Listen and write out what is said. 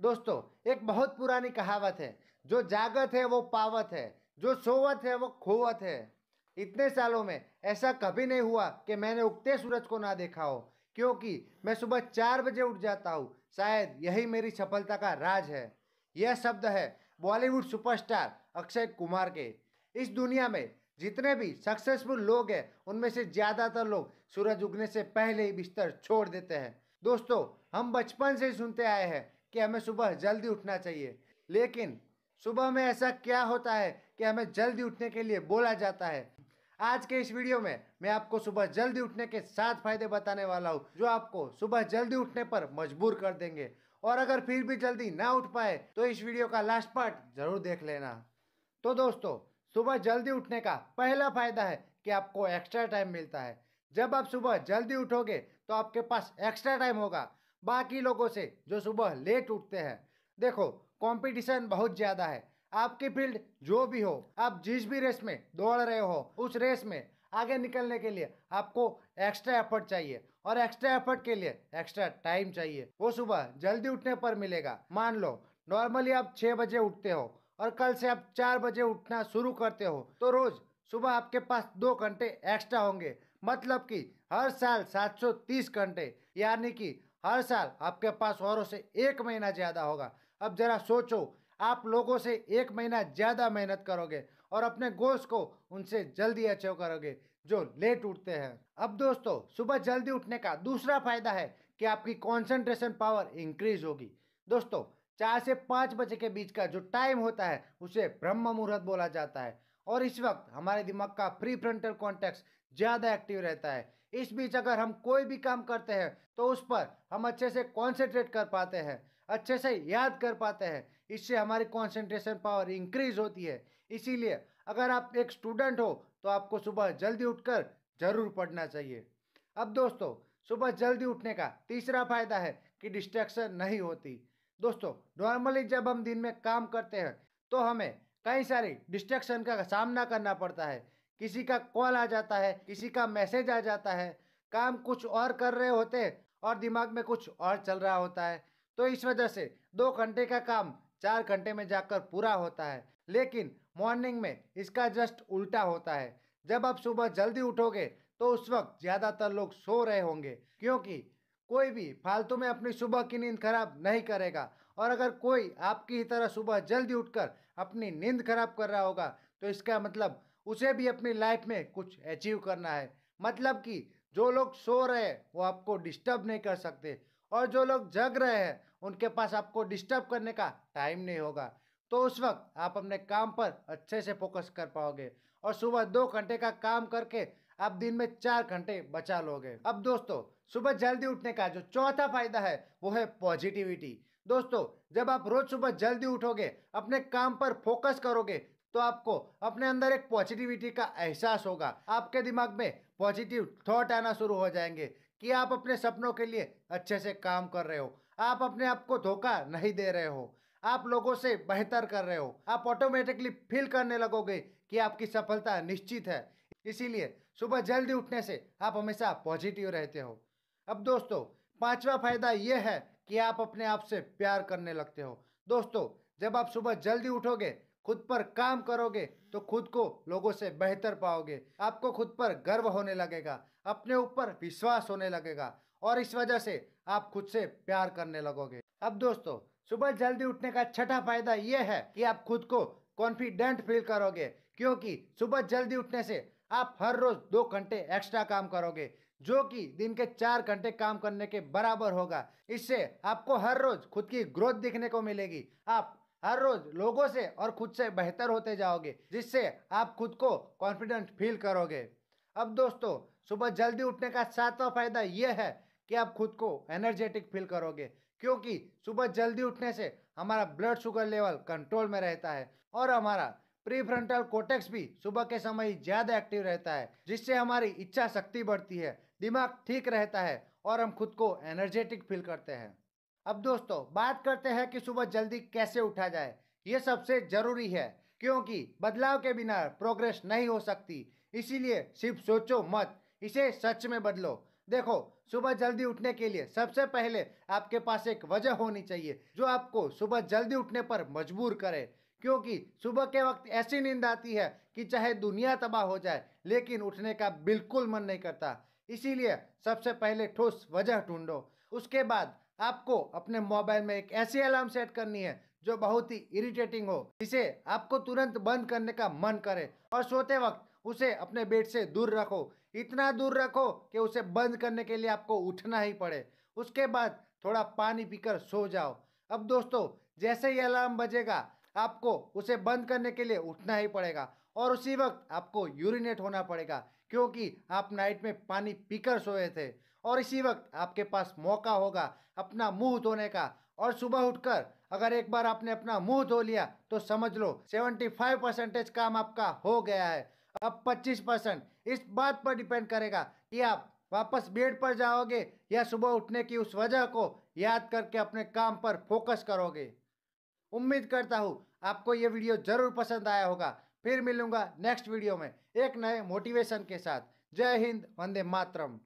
दोस्तों एक बहुत पुरानी कहावत है जो जागत है वो पावत है जो सोवत है वो खोवत है इतने सालों में ऐसा कभी नहीं हुआ कि मैंने उगते सूरज को ना देखा हो क्योंकि मैं सुबह चार बजे उठ जाता हूँ शायद यही मेरी सफलता का राज है यह शब्द है बॉलीवुड सुपरस्टार अक्षय कुमार के इस दुनिया में जितने भी सक्सेसफुल लोग हैं उनमें से ज़्यादातर लोग सूरज उगने से पहले ही बिस्तर छोड़ देते हैं दोस्तों हम बचपन से सुनते आए हैं कि हमें सुबह जल्दी उठना चाहिए लेकिन सुबह में ऐसा क्या होता है कि हमें जल्दी उठने के लिए बोला जाता है आज के इस वीडियो में मैं आपको सुबह जल्दी उठने के सात फायदे बताने वाला हूँ जो आपको सुबह जल्दी उठने पर मजबूर कर देंगे और अगर फिर भी जल्दी ना उठ पाए तो इस वीडियो का लास्ट पार्ट जरूर देख लेना तो दोस्तों सुबह जल्दी उठने का पहला फायदा है कि आपको एक्स्ट्रा टाइम मिलता है जब आप सुबह जल्दी उठोगे तो आपके पास एक्स्ट्रा टाइम होगा बाकी लोगों से जो सुबह लेट उठते हैं देखो कंपटीशन बहुत ज़्यादा है आपकी फील्ड जो भी हो आप जिस भी रेस में दौड़ रहे हो उस रेस में आगे निकलने के लिए आपको एक्स्ट्रा एफर्ट चाहिए और एक्स्ट्रा एफर्ट के लिए एक्स्ट्रा टाइम चाहिए वो सुबह जल्दी उठने पर मिलेगा मान लो नॉर्मली आप छः बजे उठते हो और कल से आप चार बजे उठना शुरू करते हो तो रोज़ सुबह आपके पास दो घंटे एक्स्ट्रा होंगे मतलब कि हर साल 730 घंटे यानी कि हर साल आपके पास औरों से एक महीना ज़्यादा होगा अब ज़रा सोचो आप लोगों से एक महीना ज़्यादा मेहनत करोगे और अपने गोश्त को उनसे जल्दी अचीव करोगे जो लेट उठते हैं अब दोस्तों सुबह जल्दी उठने का दूसरा फायदा है कि आपकी कॉन्सेंट्रेशन पावर इंक्रीज होगी दोस्तों चार से पाँच बजे के बीच का जो टाइम होता है उसे ब्रह्म मुहूर्त बोला जाता है और इस वक्त हमारे दिमाग का प्री फ्रंटल कॉन्टेक्स ज़्यादा एक्टिव रहता है इस बीच अगर हम कोई भी काम करते हैं तो उस पर हम अच्छे से कॉन्सेंट्रेट कर पाते हैं अच्छे से याद कर पाते हैं इससे हमारी कॉन्सेंट्रेशन पावर इंक्रीज होती है इसीलिए अगर आप एक स्टूडेंट हो तो आपको सुबह जल्दी उठकर जरूर पढ़ना चाहिए अब दोस्तों सुबह जल्दी उठने का तीसरा फायदा है कि डिस्ट्रैक्शन नहीं होती दोस्तों नॉर्मली जब हम दिन में काम करते हैं तो हमें कई सारी डिस्ट्रैक्शन का सामना करना पड़ता है किसी का कॉल आ जाता है किसी का मैसेज आ जाता है काम कुछ और कर रहे होते हैं और दिमाग में कुछ और चल रहा होता है तो इस वजह से दो घंटे का काम चार घंटे में जाकर पूरा होता है लेकिन मॉर्निंग में इसका जस्ट उल्टा होता है जब आप सुबह जल्दी उठोगे तो उस वक्त ज़्यादातर लोग सो रहे होंगे क्योंकि कोई भी फालतू में अपनी सुबह की नींद खराब नहीं करेगा और अगर कोई आपकी ही तरह सुबह जल्दी उठकर अपनी नींद खराब कर रहा होगा तो इसका मतलब उसे भी अपनी लाइफ में कुछ अचीव करना है मतलब कि जो लोग सो रहे हैं वो आपको डिस्टर्ब नहीं कर सकते और जो लोग जग रहे हैं उनके पास आपको डिस्टर्ब करने का टाइम नहीं होगा तो उस वक्त आप अपने काम पर अच्छे से फोकस कर पाओगे और सुबह दो घंटे का काम करके आप दिन में चार घंटे बचा लोगे अब दोस्तों सुबह जल्दी उठने का जो चौथा फायदा है वो है पॉजिटिविटी दोस्तों जब आप रोज सुबह जल्दी उठोगे अपने काम पर फोकस करोगे तो आपको अपने अंदर एक पॉजिटिविटी का एहसास होगा आपके दिमाग में पॉजिटिव थॉट आना शुरू हो जाएंगे कि आप अपने सपनों के लिए अच्छे से काम कर रहे हो आप अपने आप को धोखा नहीं दे रहे हो आप लोगों से बेहतर कर रहे हो आप ऑटोमेटिकली फील करने लगोगे कि आपकी सफलता निश्चित है इसीलिए सुबह जल्दी उठने से आप हमेशा पॉजिटिव रहते हो अब दोस्तों पांचवा फायदा यह है कि आप अपने आप से प्यार करने लगते हो दोस्तों जब आप सुबह जल्दी उठोगे खुद पर काम करोगे तो खुद को लोगों से बेहतर पाओगे आपको खुद पर गर्व होने लगेगा अपने ऊपर विश्वास होने लगेगा और इस वजह से आप खुद से प्यार करने लगोगे अब दोस्तों सुबह जल्दी उठने का छठा फायदा यह है कि आप खुद को कॉन्फिडेंट फील करोगे क्योंकि सुबह जल्दी उठने से आप हर रोज दो घंटे एक्स्ट्रा काम करोगे जो कि दिन के चार घंटे काम करने के बराबर होगा इससे आपको हर रोज खुद की ग्रोथ दिखने को मिलेगी आप हर रोज लोगों से और खुद से बेहतर होते जाओगे जिससे आप खुद को कॉन्फिडेंट फील करोगे अब दोस्तों सुबह जल्दी उठने का सातवां फायदा यह है कि आप खुद को एनर्जेटिक फील करोगे क्योंकि सुबह जल्दी उठने से हमारा ब्लड शुगर लेवल कंट्रोल में रहता है और हमारा प्री फ्रंटल कोटेक्स भी सुबह के समय ज़्यादा एक्टिव रहता है जिससे हमारी इच्छा शक्ति बढ़ती है दिमाग ठीक रहता है और हम खुद को एनर्जेटिक फील करते हैं अब दोस्तों बात करते हैं कि सुबह जल्दी कैसे उठा जाए ये सबसे जरूरी है क्योंकि बदलाव के बिना प्रोग्रेस नहीं हो सकती इसीलिए सिर्फ सोचो मत इसे सच में बदलो देखो सुबह जल्दी उठने के लिए सबसे पहले आपके पास एक वजह होनी चाहिए जो आपको सुबह जल्दी उठने पर मजबूर करे क्योंकि सुबह के वक्त ऐसी नींद आती है कि चाहे दुनिया तबाह हो जाए लेकिन उठने का बिल्कुल मन नहीं करता इसीलिए सबसे पहले ठोस वजह ढूंढो उसके बाद आपको अपने मोबाइल में एक ऐसी अलार्म सेट करनी है जो बहुत ही इरिटेटिंग हो जिसे आपको तुरंत बंद करने का मन करे और सोते वक्त उसे अपने बेड से दूर रखो इतना दूर रखो कि उसे बंद करने के लिए आपको उठना ही पड़े उसके बाद थोड़ा पानी पीकर सो जाओ अब दोस्तों जैसे ही अलार्म बजेगा आपको उसे बंद करने के लिए उठना ही पड़ेगा और उसी वक्त आपको यूरिनेट होना पड़ेगा क्योंकि आप नाइट में पानी पीकर सोए थे और इसी वक्त आपके पास मौका होगा अपना मुंह धोने का और सुबह उठकर अगर एक बार आपने अपना मुंह धो लिया तो समझ लो 75 परसेंटेज काम आपका हो गया है अब 25 परसेंट इस बात पर डिपेंड करेगा कि आप वापस बेड पर जाओगे या सुबह उठने की उस वजह को याद करके अपने काम पर फोकस करोगे उम्मीद करता हूँ आपको ये वीडियो ज़रूर पसंद आया होगा फिर मिलूंगा नेक्स्ट वीडियो में एक नए मोटिवेशन के साथ जय हिंद वंदे मातरम